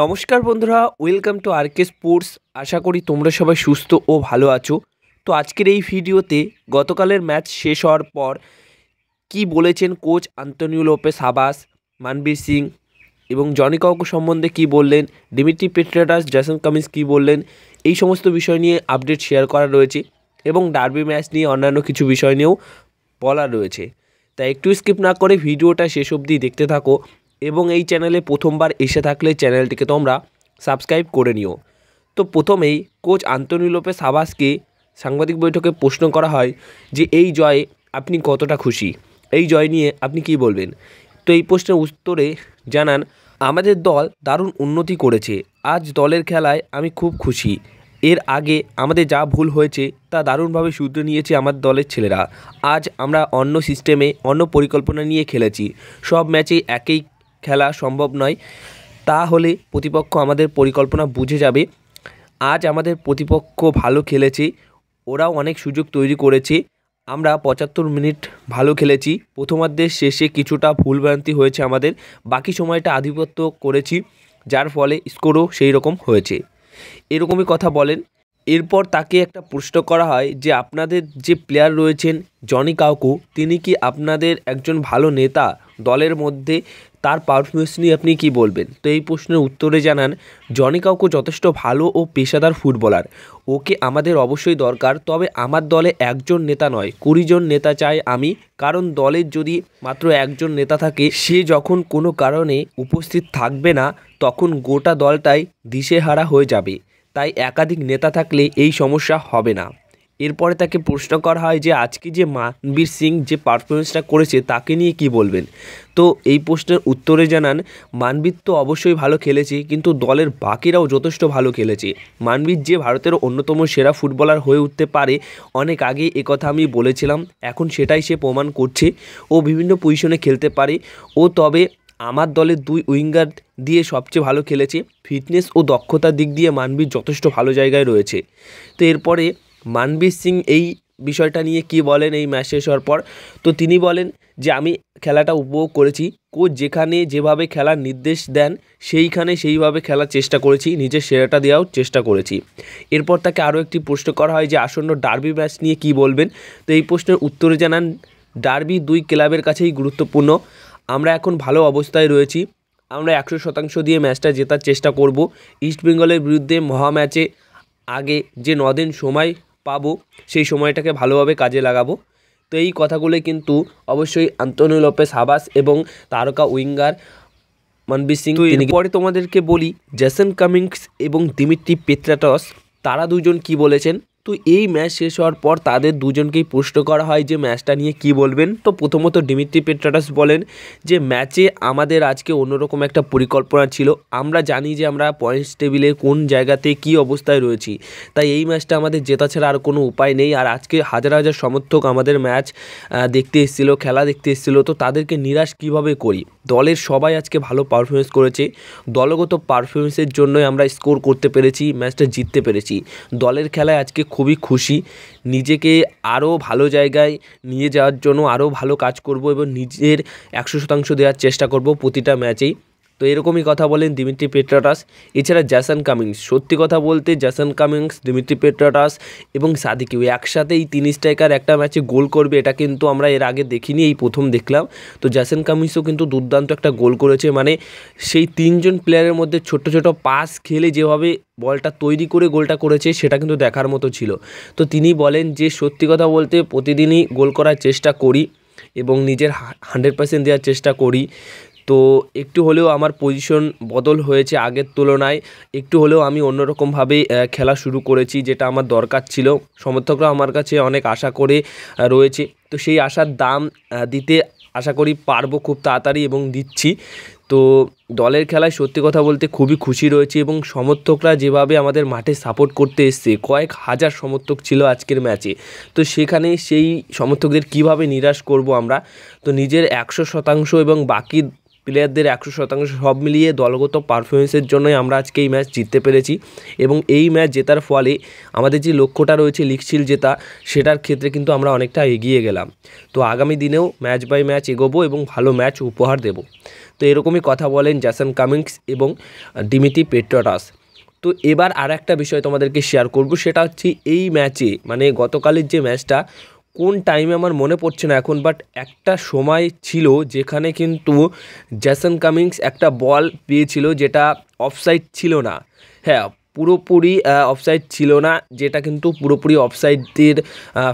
নমস্কার বন্ধুরা welcome to RK sports আশা করি তোমরা সবাই সুস্থ ও ভালো আছো তো আজকের এই ভিডিওতে গতকালের ম্যাচ শেষ হওয়ার পর কি বলেছেন coach Antonio Lopez Habas Manvir Singh এবং জনি কাউকু সম্বন্ধে কি বললেন ডিমিট্রি পেট্রাটাস জ্যাসন কামিন্স কি বললেন এই সমস্ত বিষয় নিয়ে আপডেট শেয়ার করা রয়েছে এবং ডার্বি ম্যাচ নিয়ে অন্যান্য কিছু বিষয় নিয়েও বলা রয়েছে তাই একটু স্কিপ না করে ভিডিওটা শেষ অবধি দেখতে থাকো এবং এই চ্যানেলে প্রথমবার এসে থাকলে চ্যানেলটিকে তোমরা সাবস্ক্রাইব করে নিও তো প্রথমেই কোচ আন্তনি লোপে সাবাসকে সাংবাদিক বৈঠকে প্রশ্ন করা হয় যে এই জয়ে আপনি কতটা খুশি এই জয় নিয়ে আপনি কি বলবেন তো এই প্রশ্নের উত্তরে জানান আমাদের দল দারুণ উন্নতি করেছে আজ দলের খেলায় আমি খুব খুশি এর আগে আমাদের যা ভুল হয়েছে তা দারুণভাবে শুধরে নিয়েছে আমার দলের ছেলেরা আজ আমরা অন্য সিস্টেমে অন্য পরিকল্পনা নিয়ে খেলেছি সব ম্যাচে একই খেলা সম্ভব নয় তাহলে প্রতিপক্ষ আমাদের পরিকল্পনা বুঝে যাবে আজ আমাদের প্রতিপক্ষ ভালো খেলেছে ওরাও অনেক সুযোগ তৈরি করেছে আমরা পঁচাত্তর মিনিট ভালো খেলেছি প্রথমার্ধের শেষে কিছুটা ভুলভ্রান্তি হয়েছে আমাদের বাকি সময়টা আধিপত্য করেছি যার ফলে স্কোরও সেই রকম হয়েছে এরকমই কথা বলেন এরপর তাকে একটা প্রশ্ন করা হয় যে আপনাদের যে প্লেয়ার রয়েছেন জনি কাউকু তিনি কি আপনাদের একজন ভালো নেতা দলের মধ্যে তার পারফরমেন্স নিয়ে আপনি কি বলবেন তো এই প্রশ্নের উত্তরে জানান জনি কাউকো যথেষ্ট ভালো ও পেশাদার ফুটবলার ওকে আমাদের অবশ্যই দরকার তবে আমার দলে একজন নেতা নয় কুড়িজন নেতা চাই আমি কারণ দলের যদি মাত্র একজন নেতা থাকে সে যখন কোনো কারণে উপস্থিত থাকবে না তখন গোটা দলটাই দিশেহারা হয়ে যাবে তাই একাধিক নেতা থাকলে এই সমস্যা হবে না এরপরে তাকে প্রশ্ন করা হয় যে আজকে যে মানবীর সিং যে পারফরমেন্সটা করেছে তাকে নিয়ে কি বলবেন তো এই প্রশ্নের উত্তরে জানান মানবীর তো অবশ্যই ভালো খেলেছে কিন্তু দলের বাকিরাও যথেষ্ট ভালো খেলেছে মানবীর যে ভারতের অন্যতম সেরা ফুটবলার হয়ে উঠতে পারে অনেক আগে কথা আমি বলেছিলাম এখন সেটাই সে প্রমাণ করছে ও বিভিন্ন পজিশনে খেলতে পারে ও তবে আমার দলের দুই উইঙ্গার দিয়ে সবচেয়ে ভালো খেলেছে ফিটনেস ও দক্ষতার দিক দিয়ে মানবীর যথেষ্ট ভালো জায়গায় রয়েছে তো এরপরে মানবীর সিং এই বিষয়টা নিয়ে কি বলেন এই ম্যাচ শেষ হওয়ার পর তো তিনি বলেন যে আমি খেলাটা উপভোগ করেছি কোচ যেখানে যেভাবে খেলার নির্দেশ দেন সেইখানে সেইভাবে খেলার চেষ্টা করেছি নিজের সেরাটা দেওয়ার চেষ্টা করেছি এরপর তাকে আরও একটি প্রশ্ন করা হয় যে আসন্ন ডার্বি ম্যাচ নিয়ে কি বলবেন তো এই প্রশ্নের উত্তরে জানান ডার্বি দুই ক্লাবের কাছেই গুরুত্বপূর্ণ আমরা এখন ভালো অবস্থায় রয়েছি আমরা একশো শতাংশ দিয়ে ম্যাচটা জেতার চেষ্টা করব ইস্টবেঙ্গলের বিরুদ্ধে মহাম্যাচে আগে যে নদিন সময় পাবো সেই সময়টাকে ভালোভাবে কাজে লাগাবো তো এই কথাগুলো কিন্তু অবশ্যই আন্তনি লোপেস হাবাস এবং তারকা উইঙ্গার মানবীর সিং পরে তোমাদেরকে বলি জ্যাসন কামিংস এবং দিমিত্রি পেত্রাটস তারা দুজন কি বলেছেন তো এই ম্যাচ শেষ হওয়ার পর তাদের দুজনকেই প্রশ্ন করা হয় যে ম্যাচটা নিয়ে কি বলবেন তো প্রথমত ডিমিত্রি পেট্রাটাস বলেন যে ম্যাচে আমাদের আজকে অন্যরকম একটা পরিকল্পনা ছিল আমরা জানি যে আমরা পয়েন্টস টেবিলে কোন জায়গাতে কি অবস্থায় রয়েছি তাই এই ম্যাচটা আমাদের জেতা ছাড়া আর কোনো উপায় নেই আর আজকে হাজার হাজার সমর্থক আমাদের ম্যাচ দেখতে এসেছিলো খেলা দেখতে এসেছিলো তো তাদেরকে নিরাশ কিভাবে করি দলের সবাই আজকে ভালো পারফরমেন্স করেছে দলগত পারফরমেন্সের জন্যই আমরা স্কোর করতে পেরেছি ম্যাচটা জিততে পেরেছি দলের খেলায় আজকে খুবই খুশি নিজেকে আরও ভালো জায়গায় নিয়ে যাওয়ার জন্য আরও ভালো কাজ করব এবং নিজের একশো শতাংশ দেওয়ার চেষ্টা করব প্রতিটা ম্যাচেই তো এরকমই কথা বলেন দিমিত্রি পেট্রাটাস এছাড়া জ্যাসন কামিংস সত্যি কথা বলতে জ্যাসন কামিংস দিমিত্রি পেট্রাটাস এবং সাদিকিউ একসাথে এই তিন স্ট্রাইকার একটা ম্যাচে গোল করবে এটা কিন্তু আমরা এর আগে দেখিনি এই প্রথম দেখলাম তো জ্যাসন কামিংসও কিন্তু দুর্দান্ত একটা গোল করেছে মানে সেই তিনজন প্লেয়ারের মধ্যে ছোট ছোট পাস খেলে যেভাবে বলটা তৈরি করে গোলটা করেছে সেটা কিন্তু দেখার মতো ছিল তো তিনি বলেন যে সত্যি কথা বলতে প্রতিদিনই গোল করার চেষ্টা করি এবং নিজের হান্ড্রেড পার্সেন্ট দেওয়ার চেষ্টা করি তো একটু হলেও আমার পজিশন বদল হয়েছে আগের তুলনায় একটু হলেও আমি অন্যরকমভাবে খেলা শুরু করেছি যেটা আমার দরকার ছিল সমর্থকরা আমার কাছে অনেক আশা করে রয়েছে তো সেই আশার দাম দিতে আশা করি পারবো খুব তাড়াতাড়ি এবং দিচ্ছি তো দলের খেলায় সত্যি কথা বলতে খুবই খুশি রয়েছে এবং সমর্থকরা যেভাবে আমাদের মাঠে সাপোর্ট করতে এসছে কয়েক হাজার সমর্থক ছিল আজকের ম্যাচে তো সেখানে সেই সমর্থকদের কিভাবে নিরাশ করব আমরা তো নিজের একশো শতাংশ এবং বাকি প্লেয়ারদের একশো শতাংশ সব মিলিয়ে দলগত পারফরমেন্সের জন্যই আমরা আজকে এই ম্যাচ জিততে পেরেছি এবং এই ম্যাচ জেতার ফলে আমাদের যে লক্ষ্যটা রয়েছে লিখছিল জেতা সেটার ক্ষেত্রে কিন্তু আমরা অনেকটা এগিয়ে গেলাম তো আগামী দিনেও ম্যাচ বাই ম্যাচ এগোবো এবং ভালো ম্যাচ উপহার দেব তো এরকমই কথা বলেন জ্যাসন কামিংস এবং ডিমিতি পেট্রোটাস তো এবার আর একটা বিষয় তোমাদেরকে শেয়ার করব সেটা হচ্ছে এই ম্যাচে মানে গতকালের যে ম্যাচটা কোন টাইমে আমার মনে পড়ছে না এখন বাট একটা সময় ছিল যেখানে কিন্তু জ্যাসন কামিংস একটা বল পেয়েছিল যেটা অফসাইড ছিল না হ্যাঁ পুরোপুরি অফসাইড ছিল না যেটা কিন্তু পুরোপুরি অফসাইডের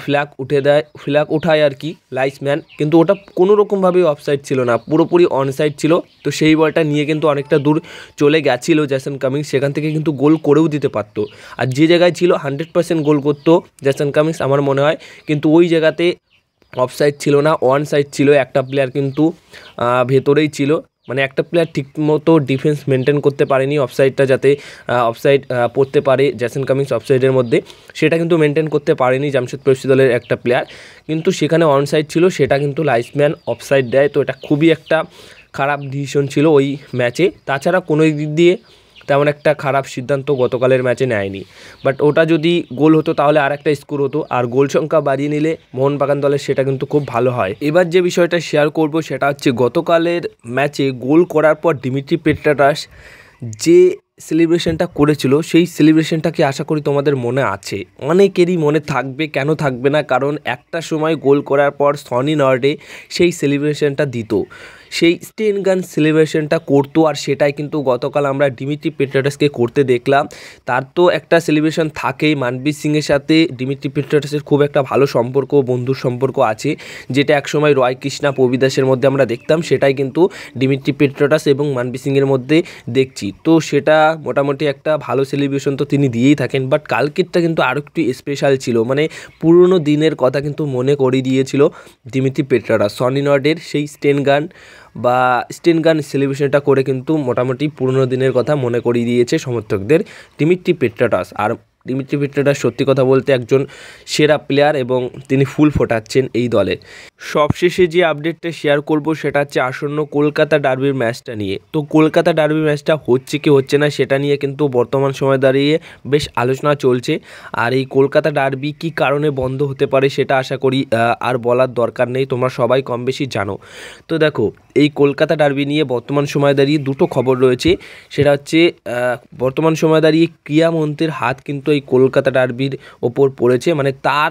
ফ্ল্যাগ উঠে দেয় ফ্ল্যাগ ওঠায় আর কি লাইসম্যান কিন্তু ওটা কোনো রকমভাবেই অফসাইড ছিল না পুরোপুরি অনসাইড ছিল তো সেই বলটা নিয়ে কিন্তু অনেকটা দূর চলে গেছিলো জ্যাসন কামিংস সেখান থেকে কিন্তু গোল করেও দিতে পারত আর যে জায়গায় ছিল হান্ড্রেড পার্সেন্ট গোল করতো জ্যাসন কামিংস আমার মনে হয় কিন্তু ওই জায়গাতে অফসাইড ছিল না ওয়ান সাইড ছিল একটা প্লেয়ার কিন্তু ভেতরেই ছিল মানে একটা প্লেয়ার ঠিক মতো ডিফেন্স মেনটেন করতে পারেনি অফসাইডটা যাতে অফসাইড পড়তে পারে জ্যাসেন কামিংস অফসাইডের মধ্যে সেটা কিন্তু মেনটেন করতে পারেনি জামশেদপুর এফসি দলের একটা প্লেয়ার কিন্তু সেখানে অনসাইড ছিল সেটা কিন্তু লাইসম্যান অফসাইড দেয় তো এটা খুবই একটা খারাপ ডিসিশন ছিল ওই ম্যাচে তাছাড়া কোনো দিক দিয়ে তেমন একটা খারাপ সিদ্ধান্ত গতকালের ম্যাচে নেয়নি বাট ওটা যদি গোল হতো তাহলে আর একটা স্কোর হতো আর গোল সংখ্যা বাড়িয়ে নিলে মোহনবাগান দলের সেটা কিন্তু খুব ভালো হয় এবার যে বিষয়টা শেয়ার করব সেটা হচ্ছে গতকালের ম্যাচে গোল করার পর ডিমিট্রি পেট্রাটাস যে সেলিব্রেশনটা করেছিল সেই সেলিব্রেশনটাকে আশা করি তোমাদের মনে আছে অনেকেরই মনে থাকবে কেন থাকবে না কারণ একটা সময় গোল করার পর সনি নর্ডে সেই সেলিব্রেশনটা দিত সেই স্টেন গান সেলিব্রেশনটা করতো আর সেটাই কিন্তু গতকাল আমরা ডিমিত্রি পেট্রাটাসকে করতে দেখলাম তার তো একটা সেলিব্রেশন থাকেই মানবীর সিংয়ের সাথে ডিমিত্রি পেট্রাটাসের খুব একটা ভালো সম্পর্ক বন্ধুর সম্পর্ক আছে যেটা একসময় রয় কৃষ্ণা পবিদাসের মধ্যে আমরা দেখতাম সেটাই কিন্তু ডিমিত্রি পেট্রাটাস এবং মানবী সিংয়ের মধ্যে দেখছি তো সেটা মোটামুটি একটা ভালো সেলিব্রেশন তো তিনি দিয়েই থাকেন বাট কালকেরটা কিন্তু আরও একটু স্পেশাল ছিল মানে পুরনো দিনের কথা কিন্তু মনে করিয়ে দিয়েছিল দিমিতি পেট্রাটাস সনি নডের সেই স্টেন গান বা স্টেন গান সেলিব্রেশনটা করে কিন্তু মোটামুটি পুরনো দিনের কথা মনে করিয়ে দিয়েছে সমর্থকদের ডিমিট্রি পেট্রাটাস আর ডিমিত্রি ভিট্টোডার সত্যি কথা বলতে একজন সেরা প্লেয়ার এবং তিনি ফুল ফোটাচ্ছেন এই দলে সবশেষে যে আপডেটটা শেয়ার করব সেটা হচ্ছে আসন্ন কলকাতা ডার্বির ম্যাচটা নিয়ে তো কলকাতা ডার্বি ম্যাচটা হচ্ছে কি হচ্ছে না সেটা নিয়ে কিন্তু বর্তমান সময় দাঁড়িয়ে বেশ আলোচনা চলছে আর এই কলকাতা ডার্বি কি কারণে বন্ধ হতে পারে সেটা আশা করি আর বলার দরকার নেই তোমরা সবাই কম বেশি জানো তো দেখো এই কলকাতা ডার্বি নিয়ে বর্তমান সময় দাঁড়িয়ে দুটো খবর রয়েছে সেটা হচ্ছে বর্তমান সময় দাঁড়িয়ে ক্রিয়ামন্ত্রীর হাত কিন্তু কলকাতা ডার্বির ওপর পড়েছে মানে তার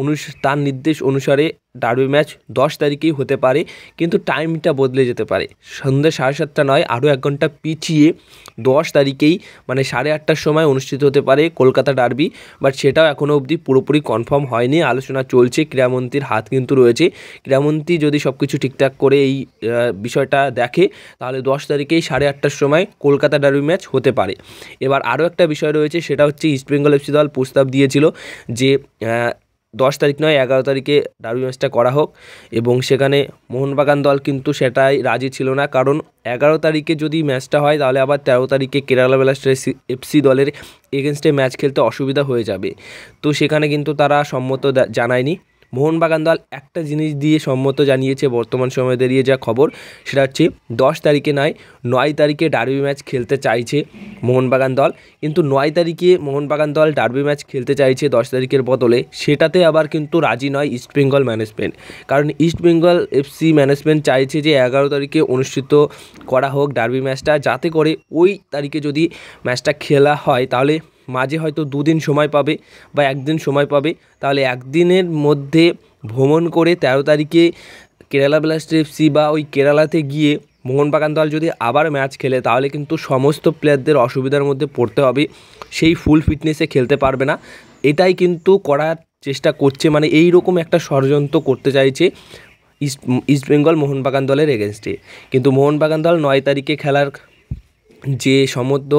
অনুস তার নির্দেশ অনুসারে ডার্বি ম্যাচ দশ তারিখেই হতে পারে কিন্তু টাইমটা বদলে যেতে পারে সন্ধ্যে সাড়ে সাতটা নয় আরও এক ঘন্টা পিছিয়ে দশ তারিখেই মানে সাড়ে আটটার সময় অনুষ্ঠিত হতে পারে কলকাতা ডার্বি বাট সেটাও এখনও অবধি পুরোপুরি কনফার্ম হয়নি আলোচনা চলছে ক্রীড়ামন্ত্রীর হাত কিন্তু রয়েছে ক্রীড়ামন্ত্রী যদি সব কিছু ঠিকঠাক করে এই বিষয়টা দেখে তাহলে দশ তারিখেই সাড়ে আটটার সময় কলকাতা ডারবি ম্যাচ হতে পারে এবার আরও একটা বিষয় রয়েছে সেটা হচ্ছে ইস্টবেঙ্গল এফসি দল প্রস্তাব দিয়েছিল যে দশ তারিখ নয় এগারো তারিখে ডার্বি ম্যাচটা করা হোক এবং সেখানে মোহনবাগান দল কিন্তু সেটাই রাজি ছিল না কারণ এগারো তারিখে যদি ম্যাচটা হয় তাহলে আবার তেরো তারিখে কেরালা ব্লাস্টার্স এফসি দলের এগেনস্টে ম্যাচ খেলতে অসুবিধা হয়ে যাবে তো সেখানে কিন্তু তারা সম্মত জানায়নি মোহনবাগান দল একটা জিনিস দিয়ে সম্মত জানিয়েছে বর্তমান সময়ে দাঁড়িয়ে যা খবর সেটা হচ্ছে দশ তারিখে নয় নয় তারিখে ডার্বি ম্যাচ খেলতে চাইছে মোহনবাগান দল কিন্তু নয় তারিখে মোহনবাগান দল ডার্বি ম্যাচ খেলতে চাইছে দশ তারিখের বদলে সেটাতে আবার কিন্তু রাজি নয় ইস্টবেঙ্গল ম্যানেজমেন্ট কারণ ইস্টবেঙ্গল এফসি ম্যানেজমেন্ট চাইছে যে এগারো তারিখে অনুষ্ঠিত করা হোক ডার্বি ম্যাচটা যাতে করে ওই তারিখে যদি ম্যাচটা খেলা হয় তাহলে মাঝে হয়তো দুদিন সময় পাবে বা একদিন সময় পাবে তাহলে একদিনের মধ্যে ভ্রমণ করে তেরো তারিখে কেরালা ব্লাস্টের এফসি বা ওই কেরালাতে গিয়ে মোহনবাগান দল যদি আবার ম্যাচ খেলে তাহলে কিন্তু সমস্ত প্লেয়ারদের অসুবিধার মধ্যে পড়তে হবে সেই ফুল ফিটনেসে খেলতে পারবে না এটাই কিন্তু করার চেষ্টা করছে মানে এই রকম একটা ষড়যন্ত্র করতে চাইছে ইস্ট ইস্টবেঙ্গল মোহনবাগান দলের এগেনস্টে কিন্তু মোহনবাগান দল নয় তারিখে খেলার যে সমর্থ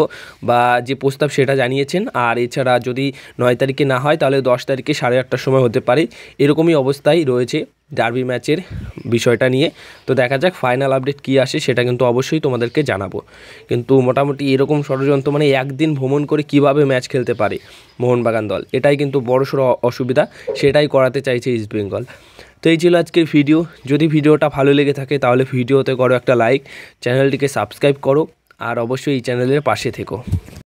বা যে প্রস্তাব সেটা জানিয়েছেন আর এছাড়া যদি নয় তারিখে না হয় তাহলে দশ তারিখে সাড়ে আটটার সময় হতে পারে এরকমই অবস্থায় রয়েছে ডার্বি ম্যাচের বিষয়টা নিয়ে তো দেখা যাক ফাইনাল আপডেট কি আসে সেটা কিন্তু অবশ্যই তোমাদেরকে জানাবো কিন্তু মোটামুটি এরকম ষড়যন্ত্র মানে একদিন ভ্রমণ করে কিভাবে ম্যাচ খেলতে পারে মোহনবাগান দল এটাই কিন্তু বড়সড় অসুবিধা সেটাই করাতে চাইছে ইস্টবেঙ্গল তো এই ছিল আজকের ভিডিও যদি ভিডিওটা ভালো লেগে থাকে তাহলে ভিডিওতে করো একটা লাইক চ্যানেলটিকে সাবস্ক্রাইব করো আর অবশ্যই এই চ্যানেলের পাশে থেকো